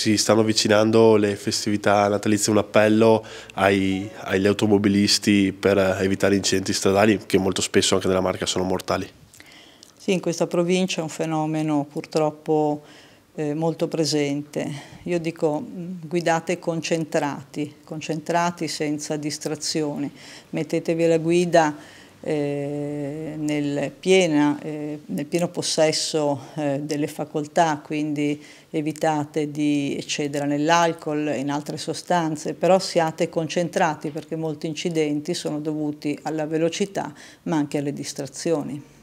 Si stanno avvicinando le festività natalizie, un appello ai, agli automobilisti per evitare incidenti stradali che molto spesso anche nella marca sono mortali. Sì, in questa provincia è un fenomeno purtroppo eh, molto presente. Io dico mm, guidate concentrati, concentrati senza distrazioni, mettetevi alla guida eh, nel, piena, eh, nel, pieno possesso eh, delle facoltà, quindi evitate di eccedere nell'alcol e in altre sostanze, però siate concentrati perché molti incidenti sono dovuti alla velocità ma anche alle distrazioni.